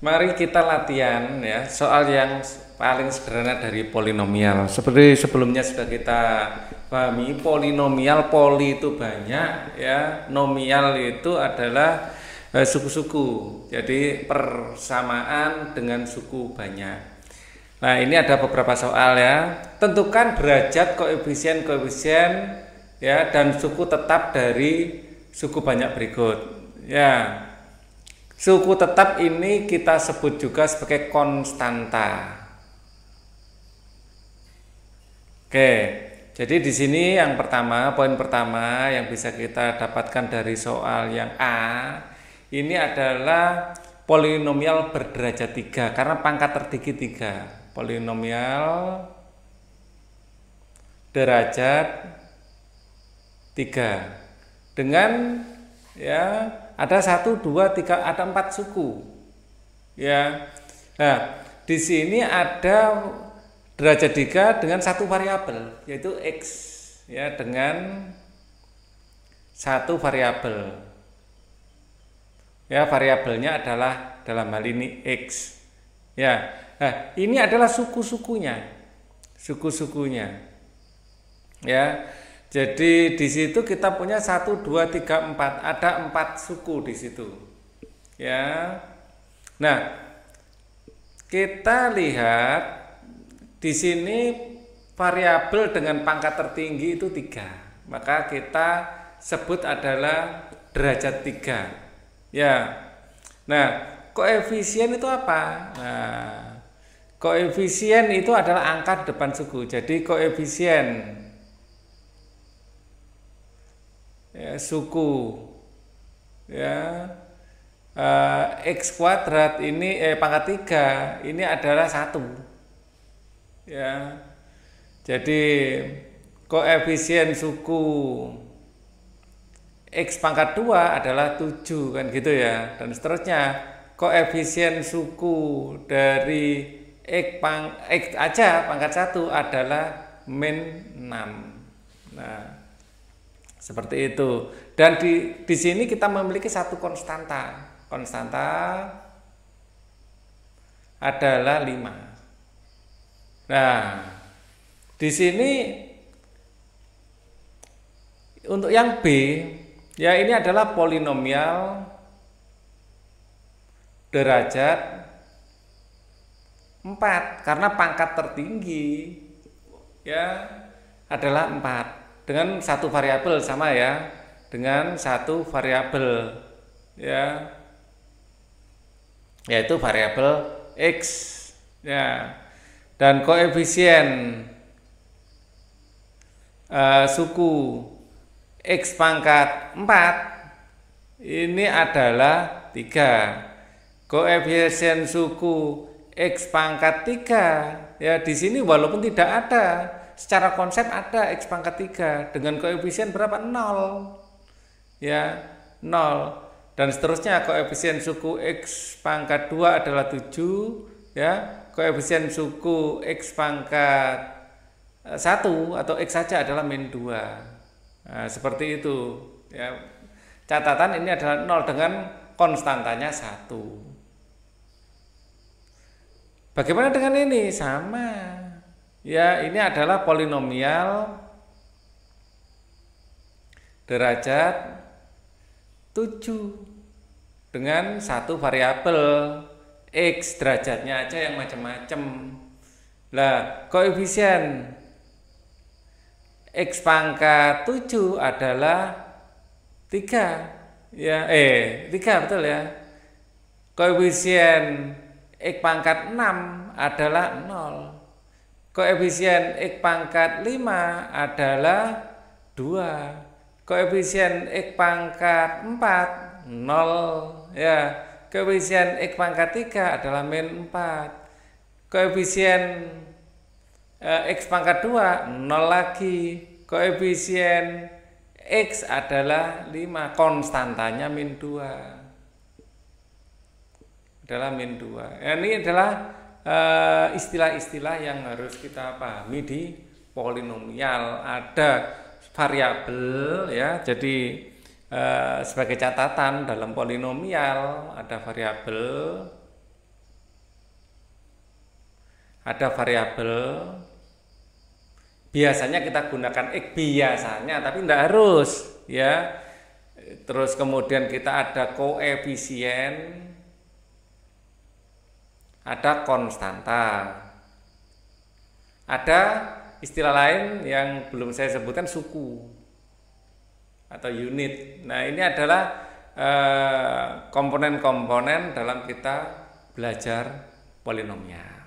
Mari kita latihan ya soal yang paling sederhana dari polinomial. Seperti sebelumnya sudah kita pahami polinomial poli itu banyak ya, nomial itu adalah suku eh, suku-suku. Jadi persamaan dengan suku banyak. Nah, ini ada beberapa soal ya. Tentukan derajat koefisien koefisien ya dan suku tetap dari suku banyak berikut. Ya, Suku tetap ini kita sebut juga sebagai konstanta. Oke, jadi di sini yang pertama, poin pertama yang bisa kita dapatkan dari soal yang A ini adalah polinomial berderajat tiga karena pangkat tertinggi tiga. Polinomial derajat tiga dengan ya ada satu, dua, tiga, ada empat suku. Ya, nah di sini ada derajat tiga dengan satu variabel yaitu x ya dengan satu variabel. Ya, variabelnya adalah dalam hal ini x. Ya. Nah, ini adalah suku-sukunya. Suku-sukunya. Ya. Jadi di situ kita punya satu dua tiga empat ada empat suku di situ. Ya. Nah, kita lihat di sini variabel dengan pangkat tertinggi itu tiga. Maka kita sebut adalah derajat tiga. Ya. Nah, koefisien itu apa? Nah, koefisien itu adalah angka depan suku. Jadi koefisien ya, suku ya eh, x kuadrat ini eh pangkat tiga ini adalah satu ya jadi koefisien suku X pangkat dua adalah tujuh kan gitu ya dan seterusnya koefisien suku dari X, pang, X aja pangkat satu adalah min enam nah seperti itu. Dan di di sini kita memiliki satu konstanta. Konstanta adalah 5. Nah, di sini untuk yang B, ya ini adalah polinomial derajat 4 karena pangkat tertinggi ya adalah 4 dengan satu variabel sama ya dengan satu variabel ya yaitu variabel x ya dan koefisien uh, suku x pangkat 4 ini adalah 3 koefisien suku x pangkat 3 ya di sini walaupun tidak ada secara konsep ada x pangkat 3 dengan koefisien berapa? 0 ya 0 dan seterusnya koefisien suku x pangkat 2 adalah 7 ya koefisien suku x pangkat 1 eh, atau x saja adalah min 2 nah, seperti itu ya catatan ini adalah 0 dengan konstantanya 1 bagaimana dengan ini? sama Ya, ini adalah polinomial derajat 7 dengan satu variabel x derajatnya aja yang macam-macam. Lah, koefisien x pangkat 7 adalah 3. Ya, eh 3 betul ya. Koefisien x pangkat 6 adalah 0. Koefisien X pangkat 5 adalah 2. Koefisien X pangkat 4 0 ya. Koefisien X pangkat 3 adalah min 4. Koefisien eh, X pangkat 2 0 lagi. Koefisien X adalah 5 konstantanya min 2 adalah min 2 ya, ini adalah Eh, istilah-istilah uh, yang harus kita pahami di polinomial ada variabel ya jadi uh, sebagai catatan dalam polinomial ada variabel ada variabel biasanya kita gunakan x biasanya tapi tidak harus ya terus kemudian kita ada koefisien ada konstanta. Ada istilah lain yang belum saya sebutkan suku atau unit. Nah, ini adalah eh, komponen-komponen eh, dalam kita belajar polinomial.